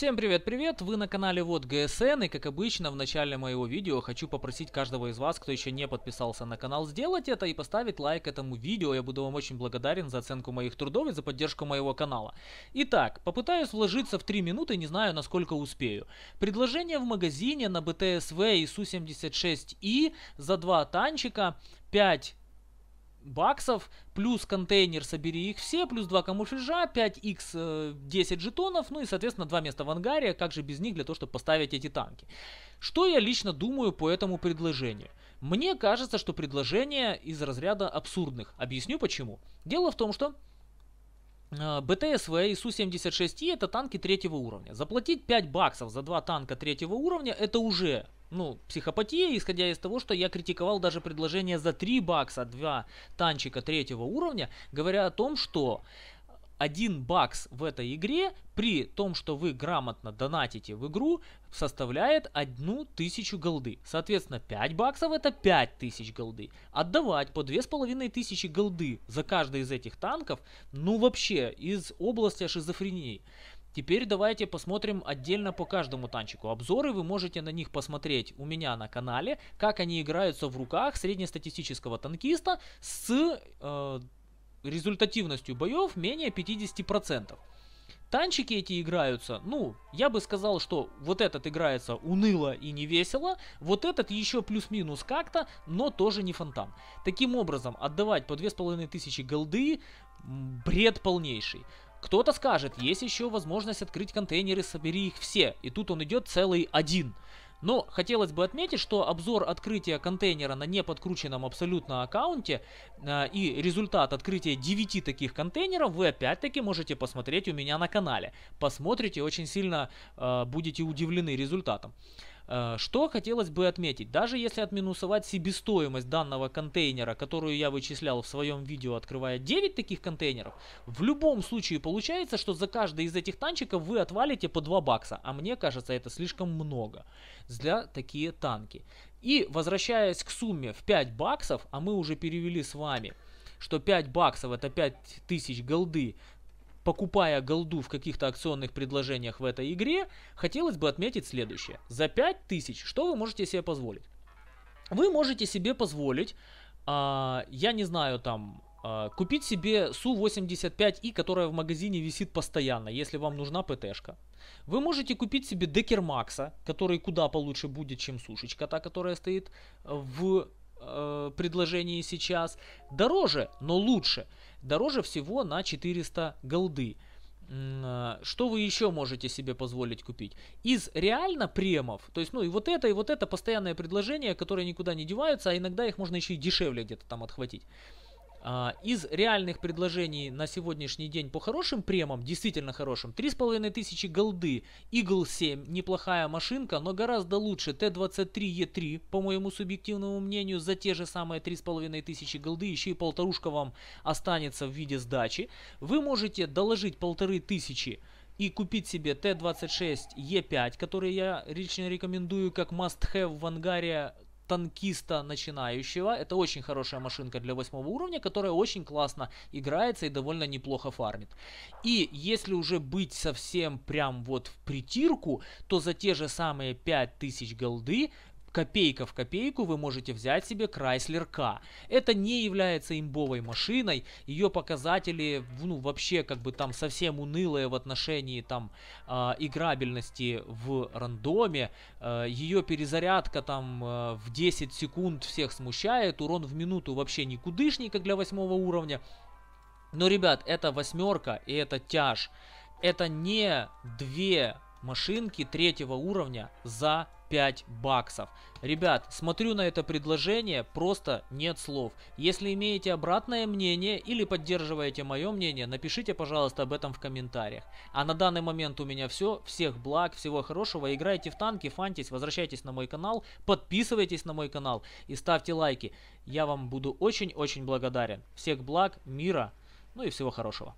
Всем привет-привет, вы на канале Вот ГСН и как обычно в начале моего видео хочу попросить каждого из вас, кто еще не подписался на канал, сделать это и поставить лайк этому видео, я буду вам очень благодарен за оценку моих трудов и за поддержку моего канала. Итак, попытаюсь вложиться в 3 минуты, не знаю насколько успею. Предложение в магазине на БТСВ и Су-76И за два танчика 5 баксов, плюс контейнер, собери их все, плюс 2 камуфляжа, 5х, 10 э, жетонов, ну и, соответственно, 2 места в ангаре, как же без них для того, чтобы поставить эти танки. Что я лично думаю по этому предложению? Мне кажется, что предложение из разряда абсурдных. Объясню почему. Дело в том, что Э, БТСВ и Су-76И это танки третьего уровня. Заплатить 5 баксов за два танка третьего уровня это уже ну, психопатия, исходя из того, что я критиковал даже предложение за 3 бакса 2 танчика третьего уровня, говоря о том, что 1 бакс в этой игре, при том, что вы грамотно донатите в игру, составляет 1000 голды. Соответственно, 5 баксов это 5000 голды. Отдавать по 2500 голды за каждый из этих танков, ну вообще, из области шизофрении. Теперь давайте посмотрим отдельно по каждому танчику. Обзоры вы можете на них посмотреть у меня на канале, как они играются в руках среднестатистического танкиста с э, результативностью боев менее 50%. Танчики эти играются, ну, я бы сказал, что вот этот играется уныло и невесело, вот этот еще плюс-минус как-то, но тоже не фонтан. Таким образом, отдавать по 2500 голды – бред полнейший. Кто-то скажет, есть еще возможность открыть контейнеры, собери их все, и тут он идет целый один – но хотелось бы отметить, что обзор открытия контейнера на неподкрученном абсолютно аккаунте э, и результат открытия 9 таких контейнеров вы опять-таки можете посмотреть у меня на канале. Посмотрите, очень сильно э, будете удивлены результатом. Э, что хотелось бы отметить, даже если отминусовать себестоимость данного контейнера, которую я вычислял в своем видео, открывая 9 таких контейнеров, в любом случае получается, что за каждый из этих танчиков вы отвалите по 2 бакса, а мне кажется это слишком много для такие танки. И возвращаясь к сумме в 5 баксов, а мы уже перевели с вами, что 5 баксов это 5000 голды покупая голду в каких-то акционных предложениях в этой игре, хотелось бы отметить следующее. За 5000 что вы можете себе позволить? Вы можете себе позволить, э, я не знаю, там, э, купить себе Су-85И, которая в магазине висит постоянно, если вам нужна ПТшка. Вы можете купить себе Декер Макса, который куда получше будет, чем сушечка, та, которая стоит в э, предложении сейчас дороже, но лучше. Дороже всего на 400 голды. Э, что вы еще можете себе позволить купить? Из реально премов, то есть, ну и вот это, и вот это постоянное предложение, которое никуда не деваются, а иногда их можно еще и дешевле где-то там отхватить. А, из реальных предложений на сегодняшний день по хорошим премам, действительно хорошим, 3500 голды, Eagle 7, неплохая машинка, но гораздо лучше Т-23Е3, по моему субъективному мнению, за те же самые 3500 голды, еще и полторушка вам останется в виде сдачи. Вы можете доложить полторы тысячи и купить себе Т-26Е5, который я лично рекомендую как must-have в ангаре танкиста начинающего. Это очень хорошая машинка для восьмого уровня, которая очень классно играется и довольно неплохо фармит. И если уже быть совсем прям вот в притирку, то за те же самые 5000 голды копейка в копейку вы можете взять себе Chrysler K. Это не является имбовой машиной, ее показатели, ну, вообще, как бы там совсем унылые в отношении там э, играбельности в рандоме, э, ее перезарядка там э, в 10 секунд всех смущает, урон в минуту вообще никудышний, как для восьмого уровня. Но, ребят, это восьмерка и это тяж. Это не две машинки третьего уровня за 5 баксов. Ребят, смотрю на это предложение, просто нет слов. Если имеете обратное мнение или поддерживаете мое мнение, напишите, пожалуйста, об этом в комментариях. А на данный момент у меня все. Всех благ, всего хорошего. Играйте в танки, фантись, возвращайтесь на мой канал, подписывайтесь на мой канал и ставьте лайки. Я вам буду очень-очень благодарен. Всех благ, мира, ну и всего хорошего.